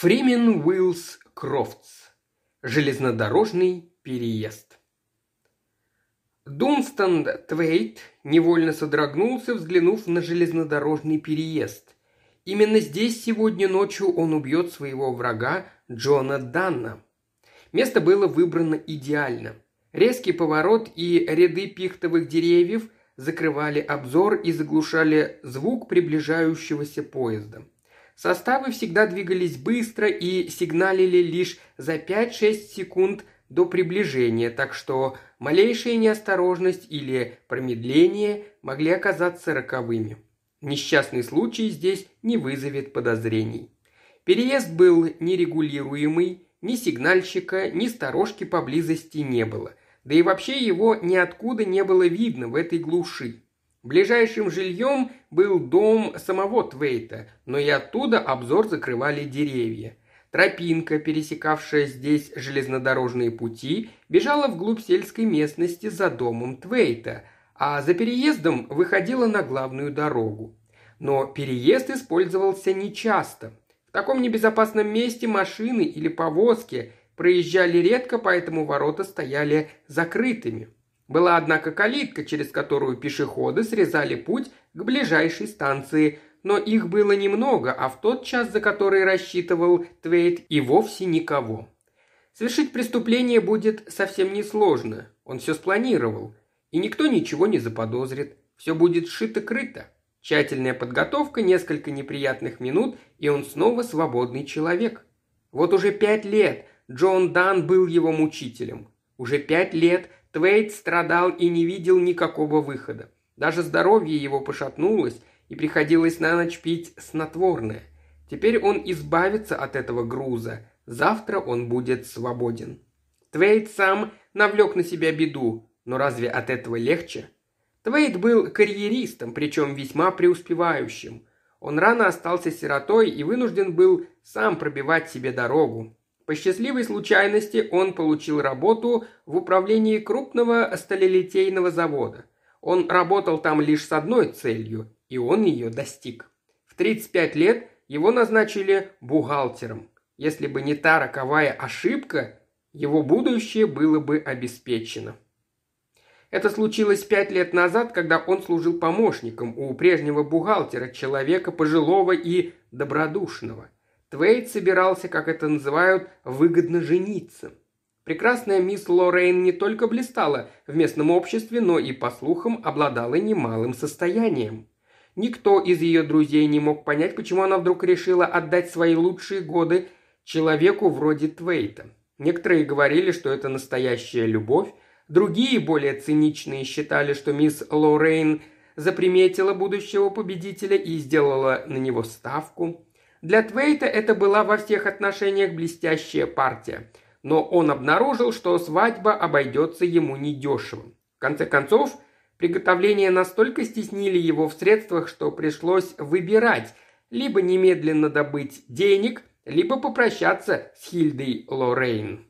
Фримен Уиллс Крофтс. Железнодорожный переезд. Дунстон Твейт невольно содрогнулся, взглянув на железнодорожный переезд. Именно здесь сегодня ночью он убьет своего врага Джона Данна. Место было выбрано идеально. Резкий поворот и ряды пихтовых деревьев закрывали обзор и заглушали звук приближающегося поезда – Составы всегда двигались быстро и сигналили лишь за 5-6 секунд до приближения, так что малейшая неосторожность или промедление могли оказаться роковыми. Несчастный случай здесь не вызовет подозрений. Переезд был нерегулируемый, ни сигнальщика, ни сторожки поблизости не было, да и вообще его ниоткуда не было видно в этой глуши. Ближайшим жильем был дом самого Твейта, но и оттуда обзор закрывали деревья. Тропинка, пересекавшая здесь железнодорожные пути, бежала вглубь сельской местности за домом Твейта, а за переездом выходила на главную дорогу. Но переезд использовался нечасто. В таком небезопасном месте машины или повозки проезжали редко, поэтому ворота стояли закрытыми. Была, однако, калитка, через которую пешеходы срезали путь к ближайшей станции, но их было немного, а в тот час, за который рассчитывал Твейт, и вовсе никого. Совершить преступление будет совсем несложно, он все спланировал, и никто ничего не заподозрит, все будет шито-крыто. Тщательная подготовка, несколько неприятных минут, и он снова свободный человек. Вот уже пять лет Джон Дан был его мучителем. Уже пять лет Твейт страдал и не видел никакого выхода. Даже здоровье его пошатнулось, и приходилось на ночь пить снотворное. Теперь он избавится от этого груза. Завтра он будет свободен. Твейт сам навлек на себя беду, но разве от этого легче? Твейт был карьеристом, причем весьма преуспевающим. Он рано остался сиротой и вынужден был сам пробивать себе дорогу. По счастливой случайности он получил работу в управлении крупного сталелитейного завода. Он работал там лишь с одной целью, и он ее достиг. В 35 лет его назначили бухгалтером. Если бы не та роковая ошибка, его будущее было бы обеспечено. Это случилось пять лет назад, когда он служил помощником у прежнего бухгалтера, человека пожилого и добродушного – Твейт собирался, как это называют, выгодно жениться. Прекрасная мисс Лоррейн не только блистала в местном обществе, но и, по слухам, обладала немалым состоянием. Никто из ее друзей не мог понять, почему она вдруг решила отдать свои лучшие годы человеку вроде Твейта. Некоторые говорили, что это настоящая любовь, другие, более циничные, считали, что мисс Лоррейн заприметила будущего победителя и сделала на него ставку – для Твейта это была во всех отношениях блестящая партия. Но он обнаружил, что свадьба обойдется ему недешево. В конце концов, приготовления настолько стеснили его в средствах, что пришлось выбирать – либо немедленно добыть денег, либо попрощаться с Хильдой Лоррейн.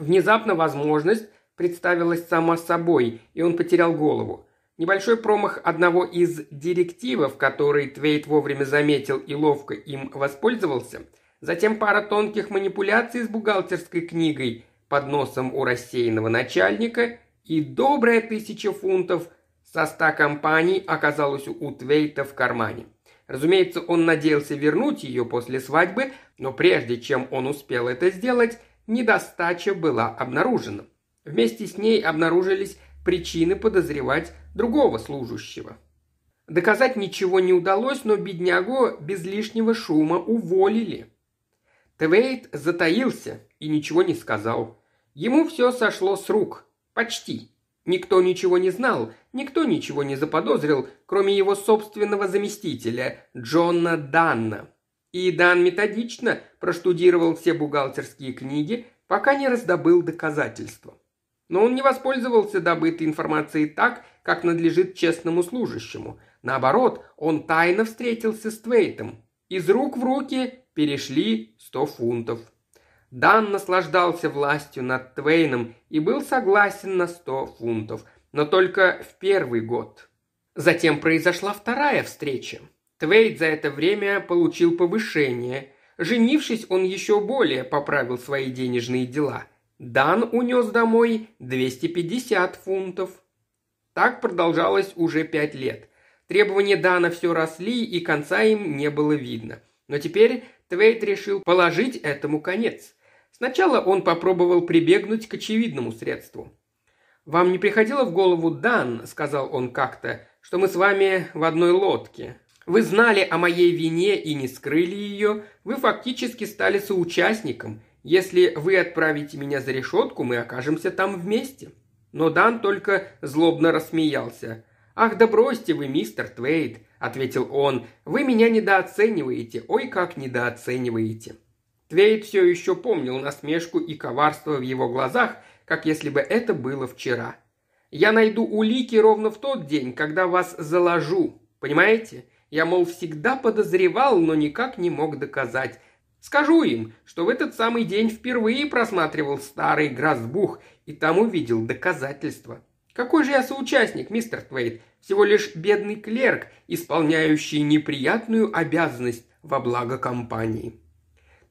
Внезапно возможность представилась сама собой, и он потерял голову. Небольшой промах одного из директивов, который Твейт вовремя заметил и ловко им воспользовался, затем пара тонких манипуляций с бухгалтерской книгой под носом у рассеянного начальника и добрая тысяча фунтов со ста компаний оказалась у Твейта в кармане. Разумеется, он надеялся вернуть ее после свадьбы, но прежде чем он успел это сделать, недостача была обнаружена. Вместе с ней обнаружились причины подозревать другого служащего. Доказать ничего не удалось, но беднягу без лишнего шума уволили. Твейт затаился и ничего не сказал. Ему все сошло с рук. Почти. Никто ничего не знал, никто ничего не заподозрил, кроме его собственного заместителя, Джона Данна. И Дан методично проштудировал все бухгалтерские книги, пока не раздобыл доказательства. Но он не воспользовался добытой информацией так, как надлежит честному служащему. Наоборот, он тайно встретился с Твейтом. Из рук в руки перешли 100 фунтов. Дан наслаждался властью над Твейном и был согласен на 100 фунтов, но только в первый год. Затем произошла вторая встреча. Твейт за это время получил повышение. Женившись, он еще более поправил свои денежные дела – Дан унес домой 250 фунтов. Так продолжалось уже пять лет. Требования Дана все росли, и конца им не было видно. Но теперь Твейт решил положить этому конец. Сначала он попробовал прибегнуть к очевидному средству. «Вам не приходило в голову, Дан, — сказал он как-то, — что мы с вами в одной лодке? Вы знали о моей вине и не скрыли ее, вы фактически стали соучастником, если вы отправите меня за решетку, мы окажемся там вместе». Но Дан только злобно рассмеялся. «Ах, да бросьте вы, мистер Твейт, ответил он. «Вы меня недооцениваете, ой, как недооцениваете». Твейт все еще помнил насмешку и коварство в его глазах, как если бы это было вчера. «Я найду улики ровно в тот день, когда вас заложу. Понимаете? Я, мол, всегда подозревал, но никак не мог доказать. Скажу им, что в этот самый день впервые просматривал старый грозбух и там увидел доказательства. Какой же я соучастник, мистер Твейт, всего лишь бедный клерк, исполняющий неприятную обязанность во благо компании.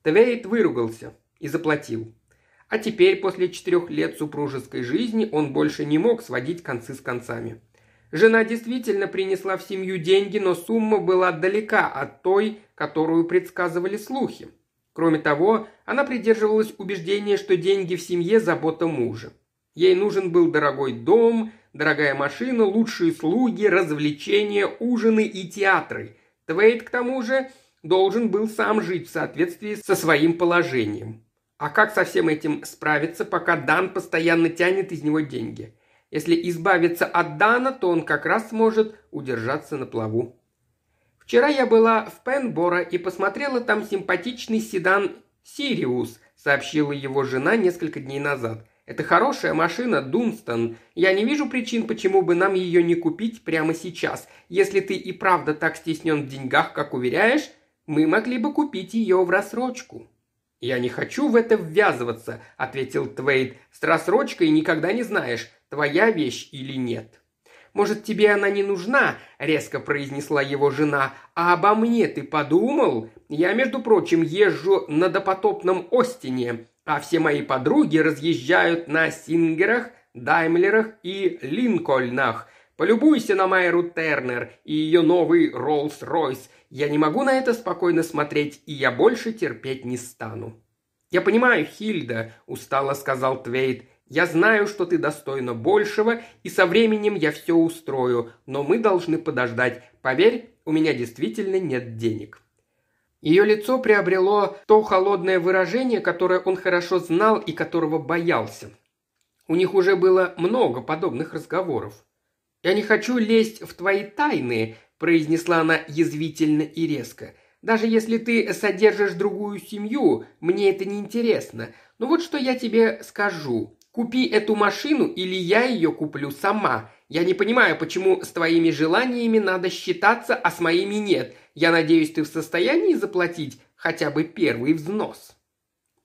Твейт выругался и заплатил. А теперь, после четырех лет супружеской жизни, он больше не мог сводить концы с концами. Жена действительно принесла в семью деньги, но сумма была далека от той, которую предсказывали слухи. Кроме того, она придерживалась убеждения, что деньги в семье – забота мужа. Ей нужен был дорогой дом, дорогая машина, лучшие слуги, развлечения, ужины и театры. Твейт, к тому же, должен был сам жить в соответствии со своим положением. А как со всем этим справиться, пока Дан постоянно тянет из него деньги? Если избавиться от Дана, то он как раз сможет удержаться на плаву. Вчера я была в Пенбора и посмотрела там симпатичный седан «Сириус», сообщила его жена несколько дней назад. «Это хорошая машина, Думстон. Я не вижу причин, почему бы нам ее не купить прямо сейчас. Если ты и правда так стеснен в деньгах, как уверяешь, мы могли бы купить ее в рассрочку». «Я не хочу в это ввязываться», — ответил Твейд. «С рассрочкой никогда не знаешь, твоя вещь или нет». Может, тебе она не нужна?» – резко произнесла его жена. «А обо мне ты подумал? Я, между прочим, езжу на допотопном Остине, а все мои подруги разъезжают на Сингерах, Даймлерах и Линкольнах. Полюбуйся на Майру Тернер и ее новый Роллс-Ройс. Я не могу на это спокойно смотреть, и я больше терпеть не стану». «Я понимаю, Хильда», – устало сказал Твейт. Я знаю, что ты достойна большего, и со временем я все устрою, но мы должны подождать. Поверь, у меня действительно нет денег». Ее лицо приобрело то холодное выражение, которое он хорошо знал и которого боялся. У них уже было много подобных разговоров. «Я не хочу лезть в твои тайны», – произнесла она язвительно и резко. «Даже если ты содержишь другую семью, мне это не интересно. Но ну вот что я тебе скажу. Купи эту машину, или я ее куплю сама. Я не понимаю, почему с твоими желаниями надо считаться, а с моими нет. Я надеюсь, ты в состоянии заплатить хотя бы первый взнос».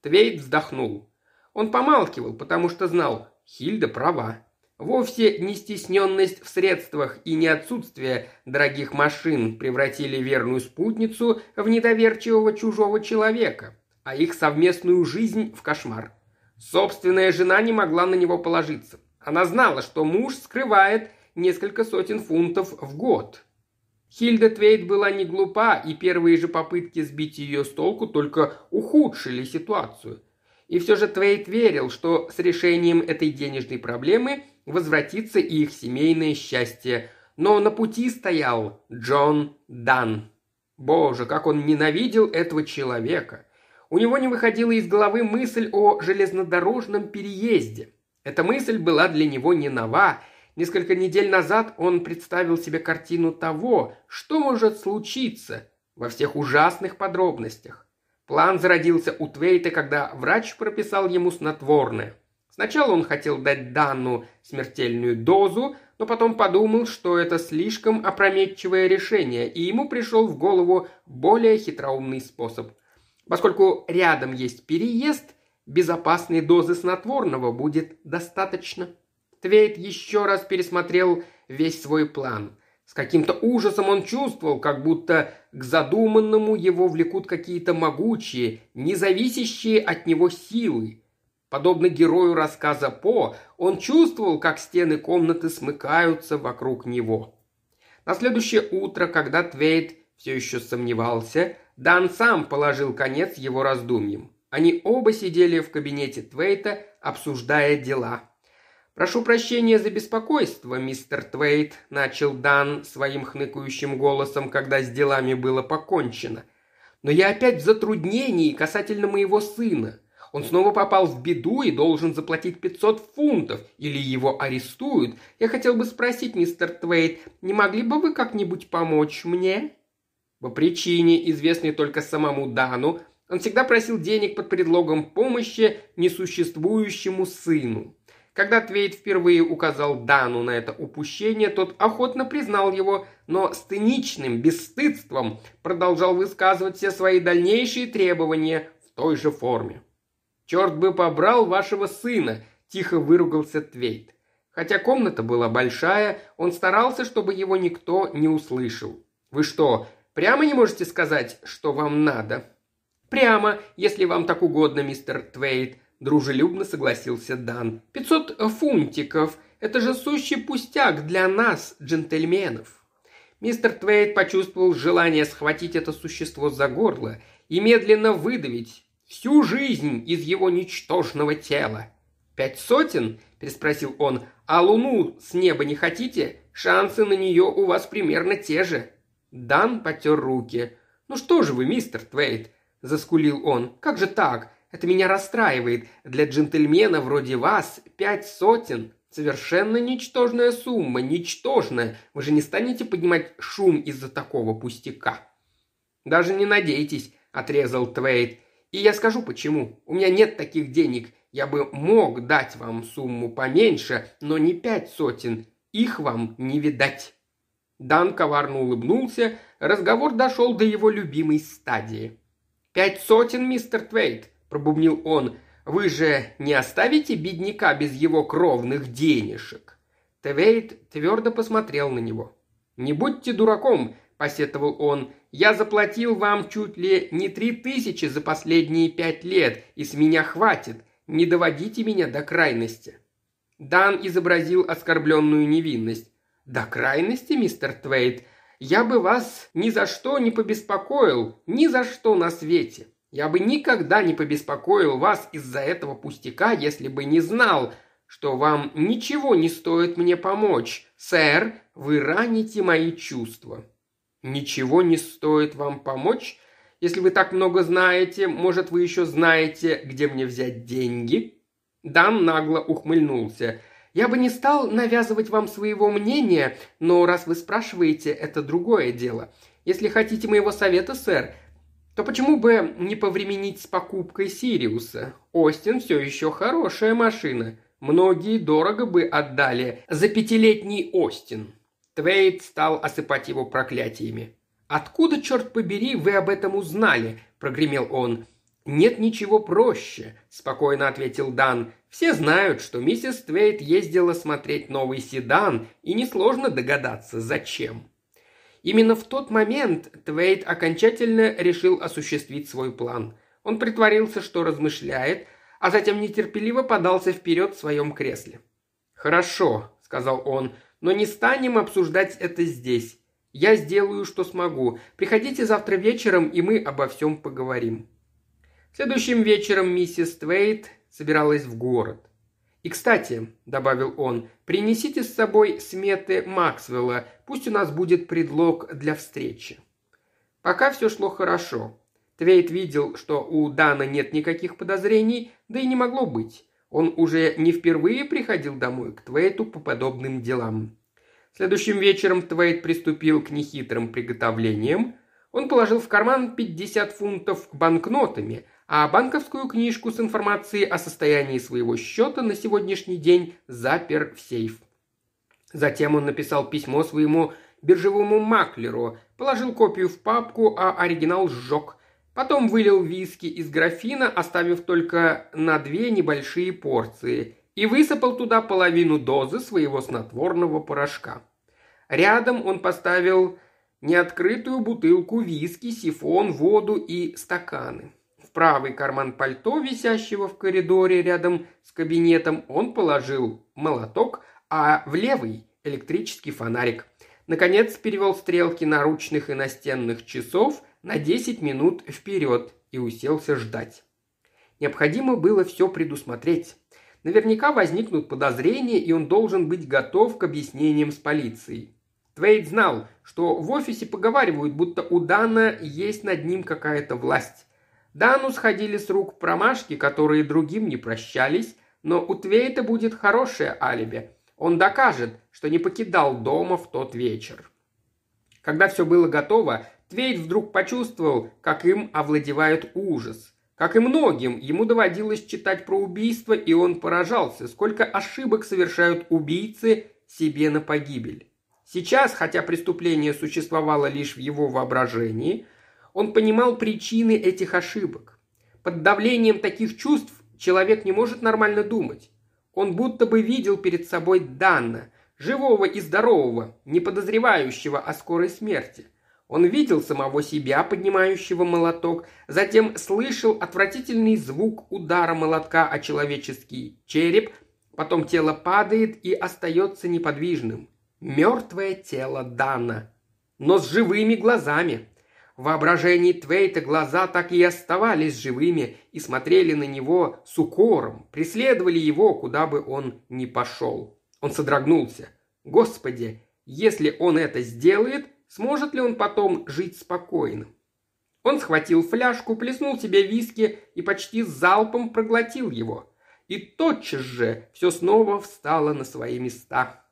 Твейт вздохнул. Он помалкивал, потому что знал, Хильда права. Вовсе не стесненность в средствах и не отсутствие дорогих машин превратили верную спутницу в недоверчивого чужого человека, а их совместную жизнь в кошмар – Собственная жена не могла на него положиться. Она знала, что муж скрывает несколько сотен фунтов в год. Хильда Твейт была не глупа, и первые же попытки сбить ее с толку только ухудшили ситуацию. И все же Твейт верил, что с решением этой денежной проблемы возвратится и их семейное счастье. Но на пути стоял Джон Дан. Боже, как он ненавидел этого человека! У него не выходила из головы мысль о железнодорожном переезде. Эта мысль была для него не нова. Несколько недель назад он представил себе картину того, что может случиться во всех ужасных подробностях. План зародился у Твейта, когда врач прописал ему снотворное. Сначала он хотел дать Данну смертельную дозу, но потом подумал, что это слишком опрометчивое решение, и ему пришел в голову более хитроумный способ – Поскольку рядом есть переезд, безопасной дозы снотворного будет достаточно. Твейт еще раз пересмотрел весь свой план. С каким-то ужасом он чувствовал, как будто к задуманному его влекут какие-то могучие, независящие от него силы. Подобно герою рассказа По, он чувствовал, как стены комнаты смыкаются вокруг него. На следующее утро, когда Твейт все еще сомневался – Дан сам положил конец его раздумьям. Они оба сидели в кабинете Твейта, обсуждая дела. «Прошу прощения за беспокойство, мистер Твейт», – начал Дан своим хныкающим голосом, когда с делами было покончено. «Но я опять в затруднении касательно моего сына. Он снова попал в беду и должен заплатить 500 фунтов, или его арестуют. Я хотел бы спросить, мистер Твейт, не могли бы вы как-нибудь помочь мне?» По причине, известной только самому Дану, он всегда просил денег под предлогом помощи несуществующему сыну. Когда Твейт впервые указал Дану на это упущение, тот охотно признал его, но с тыничным бесстыдством продолжал высказывать все свои дальнейшие требования в той же форме. «Черт бы побрал вашего сына!» – тихо выругался Твейт. Хотя комната была большая, он старался, чтобы его никто не услышал. «Вы что, Прямо не можете сказать, что вам надо?» «Прямо, если вам так угодно, мистер Твейт», – дружелюбно согласился Дан. «Пятьсот фунтиков – это же сущий пустяк для нас, джентльменов». Мистер Твейт почувствовал желание схватить это существо за горло и медленно выдавить всю жизнь из его ничтожного тела. «Пять сотен?» – переспросил он. «А луну с неба не хотите? Шансы на нее у вас примерно те же». Дан потер руки. «Ну что же вы, мистер Твейт?» – заскулил он. «Как же так? Это меня расстраивает. Для джентльмена вроде вас пять сотен Совершенно ничтожная сумма, ничтожная. Вы же не станете поднимать шум из-за такого пустяка. Даже не надейтесь, отрезал Твейт. И я скажу почему. У меня нет таких денег. Я бы мог дать вам сумму поменьше, но не пять сотен. Их вам не видать. Дан коварно улыбнулся, разговор дошел до его любимой стадии. «Пять сотен, мистер Твейт», – пробубнил он, – «вы же не оставите бедняка без его кровных денежек?» Твейт твердо посмотрел на него. «Не будьте дураком», – посетовал он, – «я заплатил вам чуть ли не три тысячи за последние пять лет, и с меня хватит. Не доводите меня до крайности». Дан изобразил оскорбленную невинность. «До крайности, мистер Твейт. Я бы вас ни за что не побеспокоил, ни за что на свете. Я бы никогда не побеспокоил вас из-за этого пустяка, если бы не знал, что вам ничего не стоит мне помочь. Сэр, вы раните мои чувства». «Ничего не стоит вам помочь? Если вы так много знаете, может, вы еще знаете, где мне взять деньги?» Дан нагло ухмыльнулся – я бы не стал навязывать вам своего мнения, но раз вы спрашиваете, это другое дело. Если хотите моего совета, сэр, то почему бы не повременить с покупкой Сириуса? Остин все еще хорошая машина. Многие дорого бы отдали за пятилетний Остин. Твейт стал осыпать его проклятиями. «Откуда, черт побери, вы об этом узнали?» – прогремел он – «Нет ничего проще», – спокойно ответил Дан. «Все знают, что миссис Твейт ездила смотреть новый седан, и несложно догадаться, зачем». Именно в тот момент Твейт окончательно решил осуществить свой план. Он притворился, что размышляет, а затем нетерпеливо подался вперед в своем кресле. «Хорошо», – сказал он, – «но не станем обсуждать это здесь. Я сделаю, что смогу. Приходите завтра вечером, и мы обо всем поговорим». Следующим вечером миссис Твейт собиралась в город. «И, кстати», — добавил он, — «принесите с собой сметы Максвелла, пусть у нас будет предлог для встречи». Пока все шло хорошо. Твейт видел, что у Дана нет никаких подозрений, да и не могло быть. Он уже не впервые приходил домой к Твейту по подобным делам. Следующим вечером Твейт приступил к нехитрым приготовлениям. Он положил в карман 50 фунтов банкнотами – а банковскую книжку с информацией о состоянии своего счета на сегодняшний день запер в сейф. Затем он написал письмо своему биржевому маклеру, положил копию в папку, а оригинал сжег. Потом вылил виски из графина, оставив только на две небольшие порции, и высыпал туда половину дозы своего снотворного порошка. Рядом он поставил неоткрытую бутылку виски, сифон, воду и стаканы правый карман пальто, висящего в коридоре рядом с кабинетом, он положил молоток, а в левый – электрический фонарик. Наконец перевел стрелки наручных и настенных часов на 10 минут вперед и уселся ждать. Необходимо было все предусмотреть. Наверняка возникнут подозрения, и он должен быть готов к объяснениям с полицией. Твейд знал, что в офисе поговаривают, будто у Дана есть над ним какая-то власть. Дану сходили с рук промашки, которые другим не прощались, но у Твейта будет хорошее алиби. Он докажет, что не покидал дома в тот вечер. Когда все было готово, Твейт вдруг почувствовал, как им овладевает ужас. Как и многим, ему доводилось читать про убийство, и он поражался, сколько ошибок совершают убийцы себе на погибель. Сейчас, хотя преступление существовало лишь в его воображении – он понимал причины этих ошибок. Под давлением таких чувств человек не может нормально думать. Он будто бы видел перед собой Данна, живого и здорового, не подозревающего о скорой смерти. Он видел самого себя, поднимающего молоток, затем слышал отвратительный звук удара молотка о человеческий череп, потом тело падает и остается неподвижным. Мертвое тело Дана, но с живыми глазами – в воображении Твейта глаза так и оставались живыми и смотрели на него с укором, преследовали его, куда бы он ни пошел. Он содрогнулся. Господи, если он это сделает, сможет ли он потом жить спокойно? Он схватил фляжку, плеснул себе виски и почти залпом проглотил его. И тотчас же все снова встало на свои места.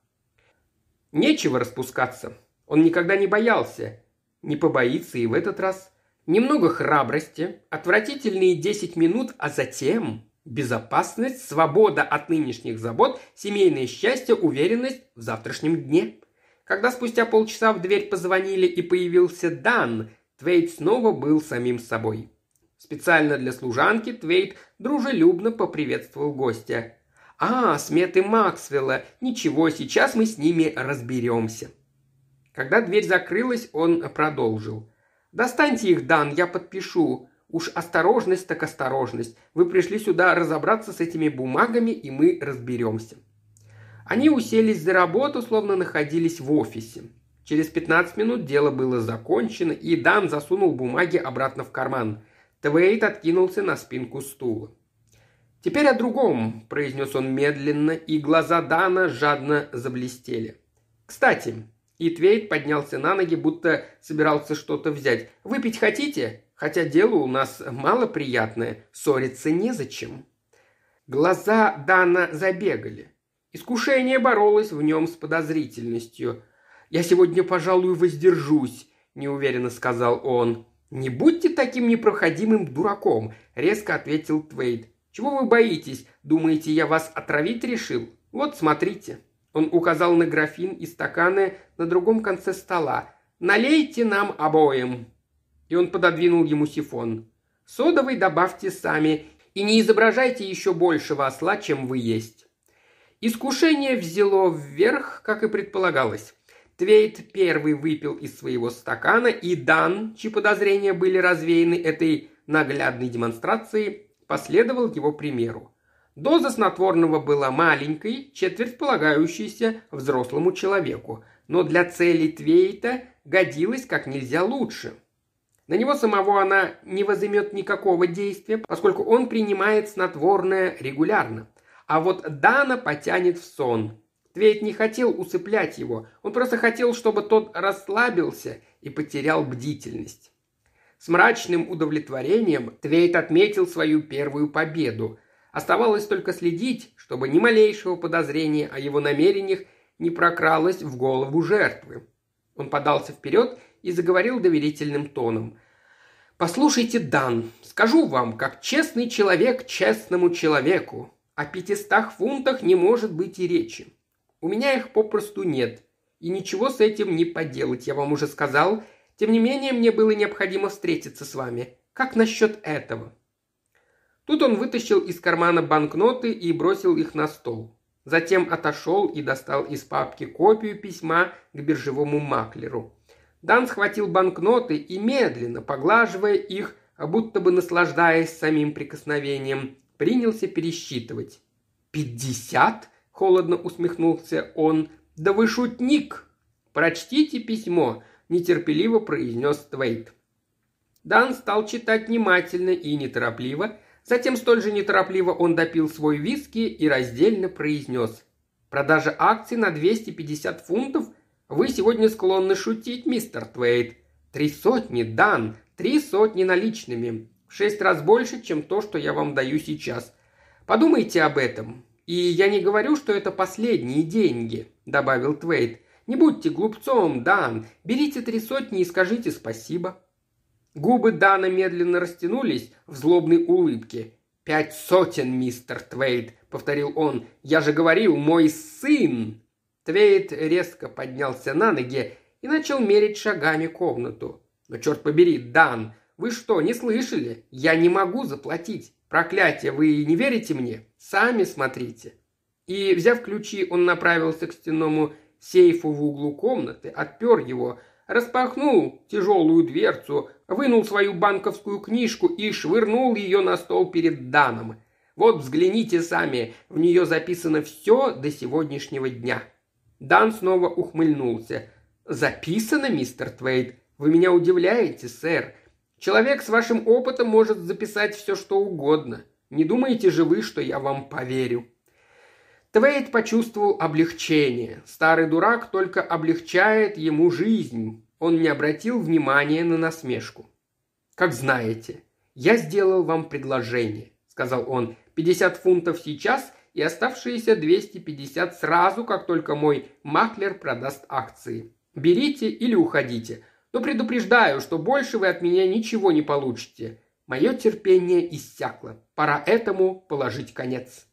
Нечего распускаться. Он никогда не боялся, не побоится и в этот раз. Немного храбрости, отвратительные 10 минут, а затем безопасность, свобода от нынешних забот, семейное счастье, уверенность в завтрашнем дне. Когда спустя полчаса в дверь позвонили и появился Дан, Твейт снова был самим собой. Специально для служанки Твейт дружелюбно поприветствовал гостя. «А, сметы Максвелла. Ничего, сейчас мы с ними разберемся». Когда дверь закрылась, он продолжил. «Достаньте их, Дан, я подпишу. Уж осторожность так осторожность. Вы пришли сюда разобраться с этими бумагами, и мы разберемся». Они уселись за работу, словно находились в офисе. Через 15 минут дело было закончено, и Дан засунул бумаги обратно в карман. Твейт откинулся на спинку стула. «Теперь о другом», – произнес он медленно, и глаза Дана жадно заблестели. «Кстати, и Твейт поднялся на ноги, будто собирался что-то взять. «Выпить хотите? Хотя дело у нас малоприятное. Ссориться незачем». Глаза Дана забегали. Искушение боролось в нем с подозрительностью. «Я сегодня, пожалуй, воздержусь», – неуверенно сказал он. «Не будьте таким непроходимым дураком», – резко ответил Твейт. «Чего вы боитесь? Думаете, я вас отравить решил? Вот смотрите». Он указал на графин и стаканы на другом конце стола. «Налейте нам обоим!» И он пододвинул ему сифон. «Содовый добавьте сами и не изображайте еще большего осла, чем вы есть». Искушение взяло вверх, как и предполагалось. Твейт первый выпил из своего стакана, и Дан, чьи подозрения были развеяны этой наглядной демонстрацией, последовал его примеру. Доза снотворного была маленькой, четверть полагающейся взрослому человеку, но для цели Твейта годилась как нельзя лучше. На него самого она не возымет никакого действия, поскольку он принимает снотворное регулярно. А вот Дана потянет в сон. Твейт не хотел усыплять его, он просто хотел, чтобы тот расслабился и потерял бдительность. С мрачным удовлетворением Твейт отметил свою первую победу – Оставалось только следить, чтобы ни малейшего подозрения о его намерениях не прокралось в голову жертвы. Он подался вперед и заговорил доверительным тоном. «Послушайте, Дан, скажу вам, как честный человек честному человеку, о пятистах фунтах не может быть и речи. У меня их попросту нет, и ничего с этим не поделать, я вам уже сказал. Тем не менее, мне было необходимо встретиться с вами. Как насчет этого?» Тут он вытащил из кармана банкноты и бросил их на стол. Затем отошел и достал из папки копию письма к биржевому маклеру. Дан схватил банкноты и медленно, поглаживая их, будто бы наслаждаясь самим прикосновением, принялся пересчитывать. «Пятьдесят?» – холодно усмехнулся он. «Да вы шутник!» «Прочтите письмо», – нетерпеливо произнес Твейт. Дан стал читать внимательно и неторопливо, Затем столь же неторопливо он допил свой виски и раздельно произнес. «Продажа акций на 250 фунтов? Вы сегодня склонны шутить, мистер Твейт. Три сотни, дан, три сотни наличными. В шесть раз больше, чем то, что я вам даю сейчас. Подумайте об этом. И я не говорю, что это последние деньги», – добавил Твейт. «Не будьте глупцом, Дан. Берите три сотни и скажите спасибо». Губы Дана медленно растянулись в злобной улыбке. «Пять сотен, мистер Твейд!» — повторил он. «Я же говорил, мой сын!» Твейд резко поднялся на ноги и начал мерить шагами комнату. «Но черт побери, Дан, вы что, не слышали? Я не могу заплатить. Проклятие, вы не верите мне? Сами смотрите». И, взяв ключи, он направился к стенному сейфу в углу комнаты, отпер его, распахнул тяжелую дверцу, вынул свою банковскую книжку и швырнул ее на стол перед Даном. «Вот взгляните сами, в нее записано все до сегодняшнего дня». Дан снова ухмыльнулся. «Записано, мистер Твейд? Вы меня удивляете, сэр. Человек с вашим опытом может записать все, что угодно. Не думаете же вы, что я вам поверю?» Твейд почувствовал облегчение. Старый дурак только облегчает ему жизнь. Он не обратил внимания на насмешку. «Как знаете, я сделал вам предложение», — сказал он. «50 фунтов сейчас и оставшиеся 250 сразу, как только мой маклер продаст акции. Берите или уходите. Но предупреждаю, что больше вы от меня ничего не получите. Мое терпение иссякло. Пора этому положить конец».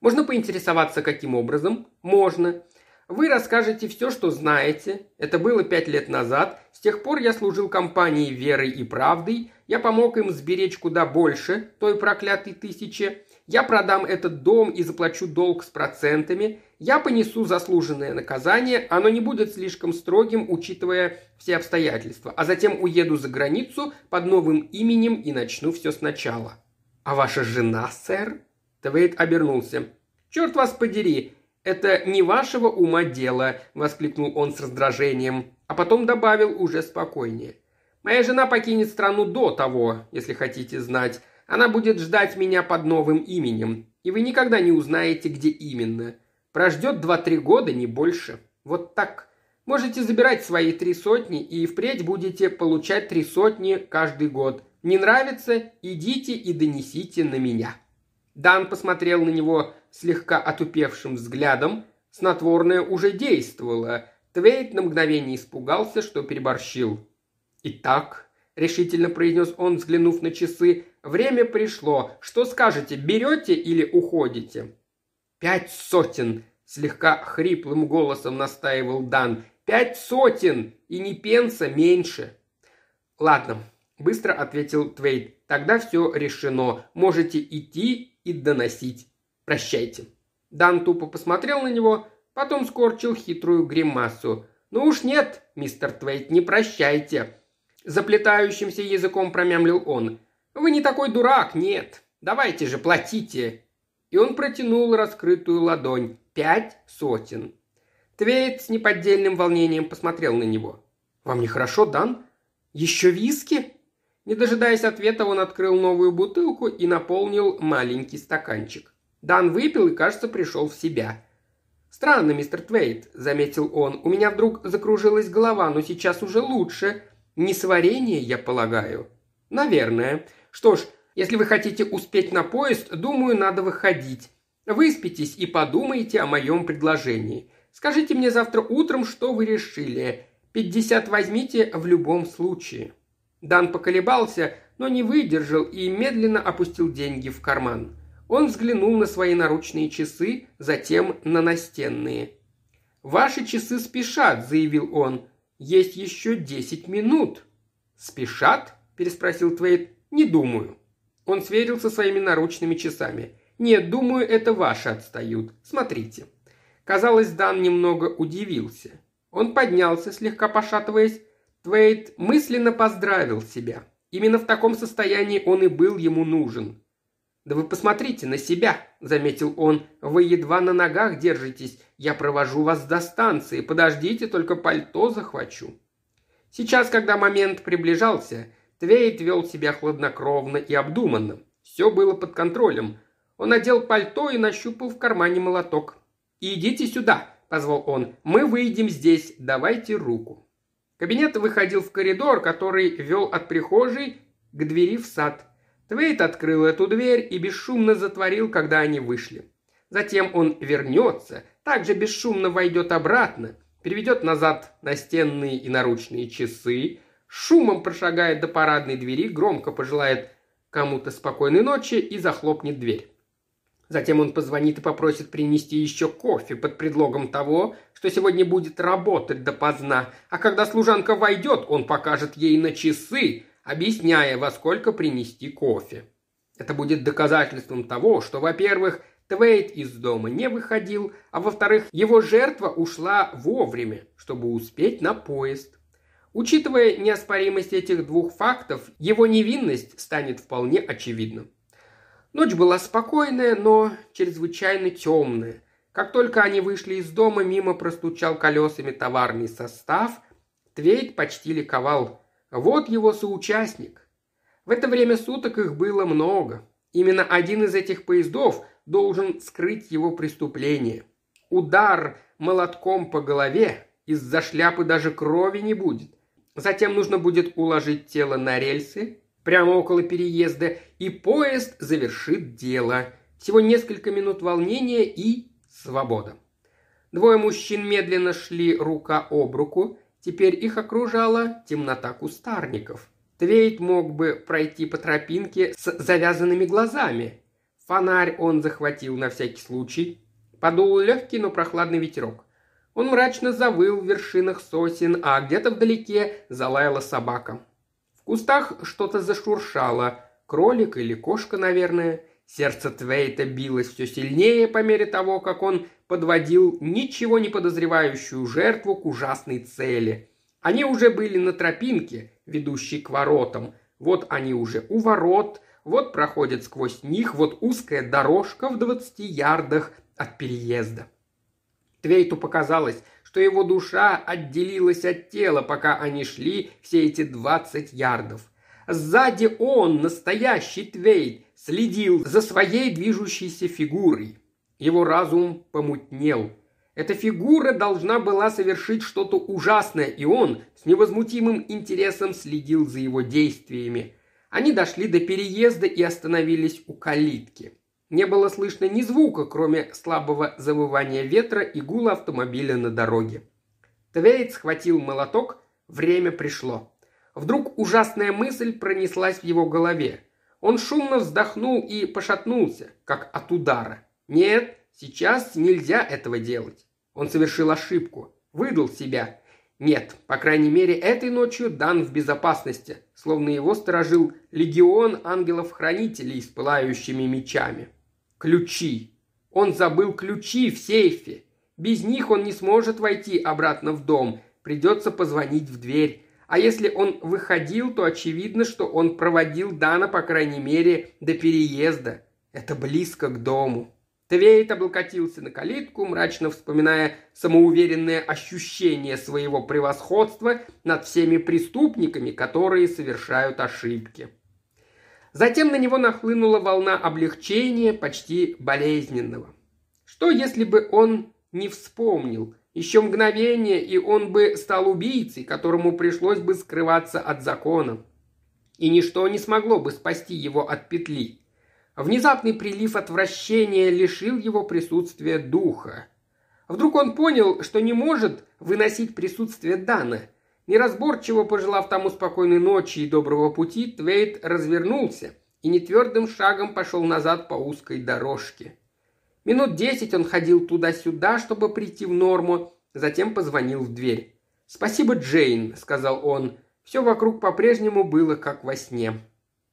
«Можно поинтересоваться, каким образом?» «Можно. Вы расскажете все, что знаете. Это было пять лет назад. С тех пор я служил компании «Верой и правдой». Я помог им сберечь куда больше той проклятой тысячи. Я продам этот дом и заплачу долг с процентами. Я понесу заслуженное наказание. Оно не будет слишком строгим, учитывая все обстоятельства. А затем уеду за границу под новым именем и начну все сначала. «А ваша жена, сэр?» Твейт обернулся. «Черт вас подери!» «Это не вашего ума дело», – воскликнул он с раздражением, а потом добавил уже спокойнее. «Моя жена покинет страну до того, если хотите знать. Она будет ждать меня под новым именем, и вы никогда не узнаете, где именно. Прождет два-три года, не больше. Вот так. Можете забирать свои три сотни, и впредь будете получать три сотни каждый год. Не нравится – идите и донесите на меня». Дан посмотрел на него слегка отупевшим взглядом. Снотворное уже действовало. Твейт на мгновение испугался, что переборщил. «Итак», — решительно произнес он, взглянув на часы, — «время пришло. Что скажете, берете или уходите?» «Пять сотен!» — слегка хриплым голосом настаивал Дан. «Пять сотен! И не пенса меньше!» «Ладно», — быстро ответил Твейт. «Тогда все решено. Можете идти и доносить». Прощайте». Дан тупо посмотрел на него, потом скорчил хитрую гримасу. «Ну уж нет, мистер Твейт, не прощайте!» Заплетающимся языком промямлил он. «Вы не такой дурак, нет. Давайте же, платите!» И он протянул раскрытую ладонь. Пять сотен. Твейт с неподдельным волнением посмотрел на него. «Вам нехорошо, Дан? Еще виски?» Не дожидаясь ответа, он открыл новую бутылку и наполнил маленький стаканчик. Дан выпил и, кажется, пришел в себя. «Странно, мистер Твейт», — заметил он. «У меня вдруг закружилась голова, но сейчас уже лучше. Не сварение, я полагаю?» «Наверное. Что ж, если вы хотите успеть на поезд, думаю, надо выходить. Выспитесь и подумайте о моем предложении. Скажите мне завтра утром, что вы решили. 50 возьмите в любом случае». Дан поколебался, но не выдержал и медленно опустил деньги в карман. Он взглянул на свои наручные часы, затем на настенные. «Ваши часы спешат», — заявил он. «Есть еще десять минут». «Спешат?» — переспросил Твейт. «Не думаю». Он сверил со своими наручными часами. «Нет, думаю, это ваши отстают. Смотрите». Казалось, Дан немного удивился. Он поднялся, слегка пошатываясь. Твейт мысленно поздравил себя. Именно в таком состоянии он и был ему нужен. «Да вы посмотрите на себя», – заметил он. «Вы едва на ногах держитесь. Я провожу вас до станции. Подождите, только пальто захвачу». Сейчас, когда момент приближался, Твейт вел себя хладнокровно и обдуманно. Все было под контролем. Он надел пальто и нащупал в кармане молоток. «Идите сюда», – позвал он. «Мы выйдем здесь. Давайте руку». Кабинет выходил в коридор, который вел от прихожей к двери в сад. Твейт открыл эту дверь и бесшумно затворил, когда они вышли. Затем он вернется, также бесшумно войдет обратно, переведет назад настенные и наручные часы, шумом прошагает до парадной двери, громко пожелает кому-то спокойной ночи и захлопнет дверь. Затем он позвонит и попросит принести еще кофе под предлогом того, что сегодня будет работать допоздна. А когда служанка войдет, он покажет ей на часы, объясняя, во сколько принести кофе. Это будет доказательством того, что, во-первых, Твейт из дома не выходил, а во-вторых, его жертва ушла вовремя, чтобы успеть на поезд. Учитывая неоспоримость этих двух фактов, его невинность станет вполне очевидна. Ночь была спокойная, но чрезвычайно темная. Как только они вышли из дома, мимо простучал колесами товарный состав. Твейт почти ликовал. Вот его соучастник. В это время суток их было много. Именно один из этих поездов должен скрыть его преступление. Удар молотком по голове, из-за шляпы даже крови не будет. Затем нужно будет уложить тело на рельсы, прямо около переезда, и поезд завершит дело. Всего несколько минут волнения и свобода. Двое мужчин медленно шли рука об руку – Теперь их окружала темнота кустарников. Твейт мог бы пройти по тропинке с завязанными глазами. Фонарь он захватил на всякий случай. Подул легкий, но прохладный ветерок. Он мрачно завыл в вершинах сосен, а где-то вдалеке залаяла собака. В кустах что-то зашуршало. Кролик или кошка, наверное. Сердце Твейта билось все сильнее по мере того, как он подводил ничего не подозревающую жертву к ужасной цели. Они уже были на тропинке, ведущей к воротам. Вот они уже у ворот, вот проходят сквозь них, вот узкая дорожка в двадцати ярдах от переезда. Твейту показалось, что его душа отделилась от тела, пока они шли все эти двадцать ярдов. Сзади он, настоящий Твейт, следил за своей движущейся фигурой. Его разум помутнел. Эта фигура должна была совершить что-то ужасное, и он с невозмутимым интересом следил за его действиями. Они дошли до переезда и остановились у калитки. Не было слышно ни звука, кроме слабого завывания ветра и гула автомобиля на дороге. Твейт схватил молоток, время пришло. Вдруг ужасная мысль пронеслась в его голове. Он шумно вздохнул и пошатнулся, как от удара. Нет, сейчас нельзя этого делать. Он совершил ошибку, выдал себя. Нет, по крайней мере, этой ночью Дан в безопасности, словно его сторожил легион ангелов-хранителей с пылающими мечами. Ключи. Он забыл ключи в сейфе. Без них он не сможет войти обратно в дом, придется позвонить в дверь. А если он выходил, то очевидно, что он проводил Дана, по крайней мере, до переезда. Это близко к дому. Твейт облокотился на калитку, мрачно вспоминая самоуверенное ощущение своего превосходства над всеми преступниками, которые совершают ошибки. Затем на него нахлынула волна облегчения, почти болезненного. Что если бы он не вспомнил? Еще мгновение, и он бы стал убийцей, которому пришлось бы скрываться от закона. И ничто не смогло бы спасти его от петли – Внезапный прилив отвращения лишил его присутствия духа. Вдруг он понял, что не может выносить присутствие Дана. Неразборчиво пожелав тому спокойной ночи и доброго пути, Твейт развернулся и нетвердым шагом пошел назад по узкой дорожке. Минут десять он ходил туда-сюда, чтобы прийти в норму, затем позвонил в дверь. «Спасибо, Джейн», — сказал он. «Все вокруг по-прежнему было как во сне».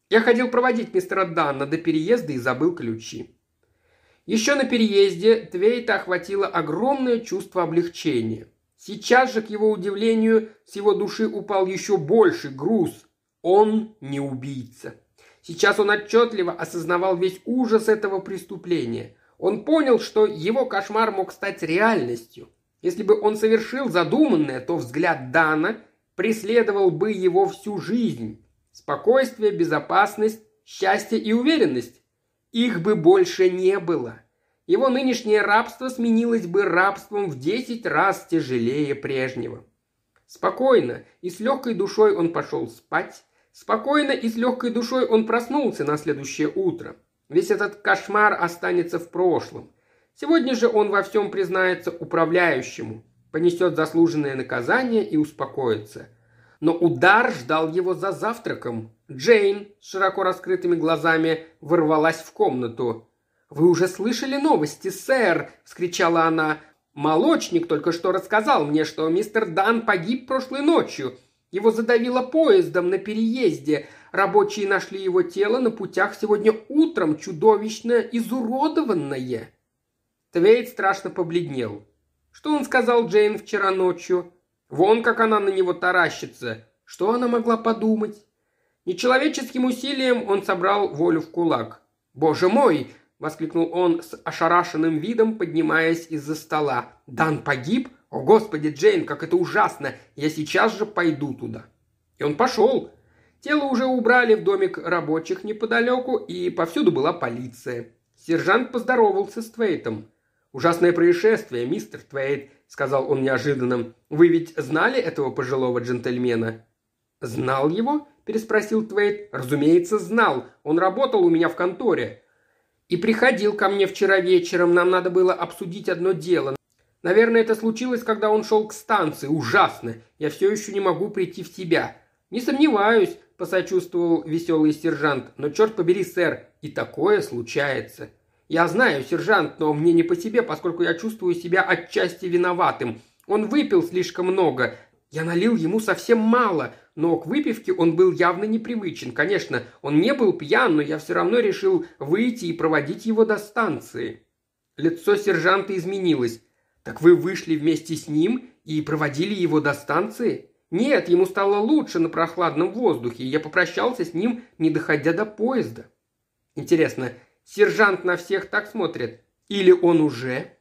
Я ходил проводить мистера Данна до переезда и забыл ключи. Еще на переезде Твейта охватило огромное чувство облегчения. Сейчас же, к его удивлению, с его души упал еще больше груз. Он не убийца. Сейчас он отчетливо осознавал весь ужас этого преступления. Он понял, что его кошмар мог стать реальностью. Если бы он совершил задуманное, то взгляд Дана преследовал бы его всю жизнь. Спокойствие, безопасность, счастье и уверенность. Их бы больше не было. Его нынешнее рабство сменилось бы рабством в десять раз тяжелее прежнего. Спокойно и с легкой душой он пошел спать. Спокойно и с легкой душой он проснулся на следующее утро. Весь этот кошмар останется в прошлом. Сегодня же он во всем признается управляющему, понесет заслуженное наказание и успокоится но удар ждал его за завтраком. Джейн с широко раскрытыми глазами ворвалась в комнату. «Вы уже слышали новости, сэр!» – вскричала она. «Молочник только что рассказал мне, что мистер Дан погиб прошлой ночью. Его задавило поездом на переезде. Рабочие нашли его тело на путях сегодня утром, чудовищно изуродованное». Твейт страшно побледнел. «Что он сказал Джейн вчера ночью?» Вон как она на него таращится. Что она могла подумать? Нечеловеческим усилием он собрал волю в кулак. «Боже мой!» – воскликнул он с ошарашенным видом, поднимаясь из-за стола. «Дан погиб? О, Господи, Джейн, как это ужасно! Я сейчас же пойду туда!» И он пошел. Тело уже убрали в домик рабочих неподалеку, и повсюду была полиция. Сержант поздоровался с Твейтом. «Ужасное происшествие, мистер Твейд», — сказал он неожиданно. «Вы ведь знали этого пожилого джентльмена?» «Знал его?» – переспросил Твейд. «Разумеется, знал. Он работал у меня в конторе». «И приходил ко мне вчера вечером. Нам надо было обсудить одно дело. Наверное, это случилось, когда он шел к станции. Ужасно. Я все еще не могу прийти в себя». «Не сомневаюсь», – посочувствовал веселый сержант. «Но черт побери, сэр, и такое случается». Я знаю, сержант, но мне не по себе, поскольку я чувствую себя отчасти виноватым. Он выпил слишком много. Я налил ему совсем мало, но к выпивке он был явно непривычен. Конечно, он не был пьян, но я все равно решил выйти и проводить его до станции. Лицо сержанта изменилось. «Так вы вышли вместе с ним и проводили его до станции?» «Нет, ему стало лучше на прохладном воздухе, и я попрощался с ним, не доходя до поезда». «Интересно, Сержант на всех так смотрит. Или он уже?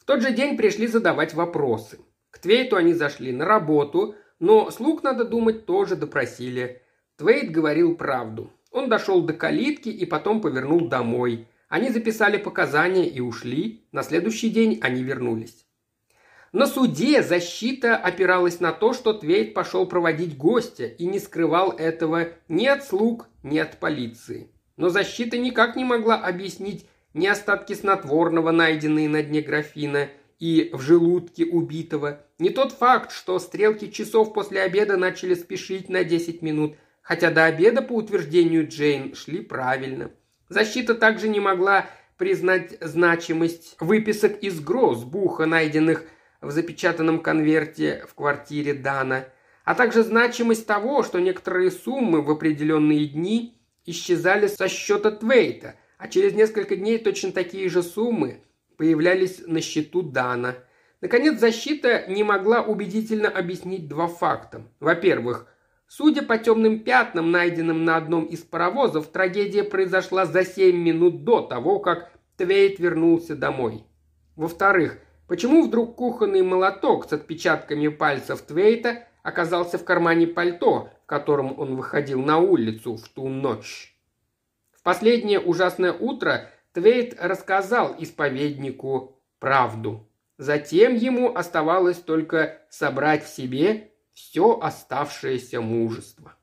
В тот же день пришли задавать вопросы. К Твейту они зашли на работу, но слуг, надо думать, тоже допросили. Твейт говорил правду. Он дошел до калитки и потом повернул домой. Они записали показания и ушли. На следующий день они вернулись. На суде защита опиралась на то, что Твейт пошел проводить гостя и не скрывал этого ни от слуг, ни от полиции. Но защита никак не могла объяснить ни остатки снотворного, найденные на дне графина, и в желудке убитого, не тот факт, что стрелки часов после обеда начали спешить на 10 минут, хотя до обеда, по утверждению Джейн, шли правильно. Защита также не могла признать значимость выписок из буха, найденных в запечатанном конверте в квартире Дана, а также значимость того, что некоторые суммы в определенные дни исчезали со счета Твейта, а через несколько дней точно такие же суммы появлялись на счету Дана. Наконец, защита не могла убедительно объяснить два факта. Во-первых, судя по темным пятнам, найденным на одном из паровозов, трагедия произошла за 7 минут до того, как Твейт вернулся домой. Во-вторых, почему вдруг кухонный молоток с отпечатками пальцев Твейта – оказался в кармане пальто, в котором он выходил на улицу в ту ночь. В последнее ужасное утро Твейт рассказал исповеднику правду. Затем ему оставалось только собрать в себе все оставшееся мужество.